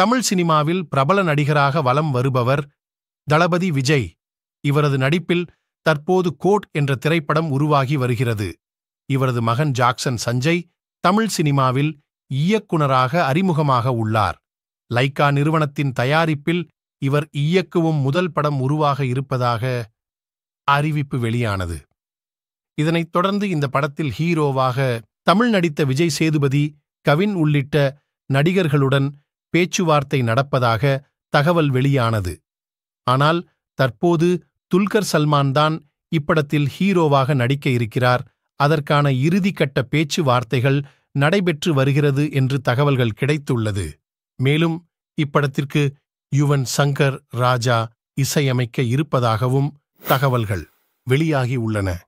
தமிழ் சினிமாவில் பிரபல நடிகராக வலம் வருபவர் தளபதி விஜய் இவரது நடிப்பில் தற்போது கோட் என்ற திரைப்படம் உருவாகி வருகிறது இவரது மகன் ஜாக்சன் சஞ்சய் தமிழ் சினிமாவில் இயக்குனராக அறிமுகமாக உள்ளார் லைக்கா நிறுவனத்தின் தயாரிப்பில் இவர் இயக்குவும் முதல் படம் உருவாக இருப்பதாக அறிவிப்பு வெளியானது இதனைத் தொடர்ந்து இந்த படத்தில் ஹீரோவாக தமிழ் நடித்த விஜய் சேதுபதி கவின் உள்ளிட்ட நடிகர்களுடன் பேச்சுவார்த்தை நடப்பதாக தகவல் வெளியானது ஆனால் தற்போது துல்கர் சல்மான் தான் இப்படத்தில் ஹீரோவாக நடிக்க இருக்கிறார் அதற்கான இறுதிக்கட்ட பேச்சுவார்த்தைகள் நடைபெற்று வருகிறது என்று தகவல்கள் கிடைத்துள்ளது மேலும் இப்படத்திற்கு யுவன் சங்கர் ராஜா இசையமைக்க இருப்பதாகவும் தகவல்கள் வெளியாகி உள்ளன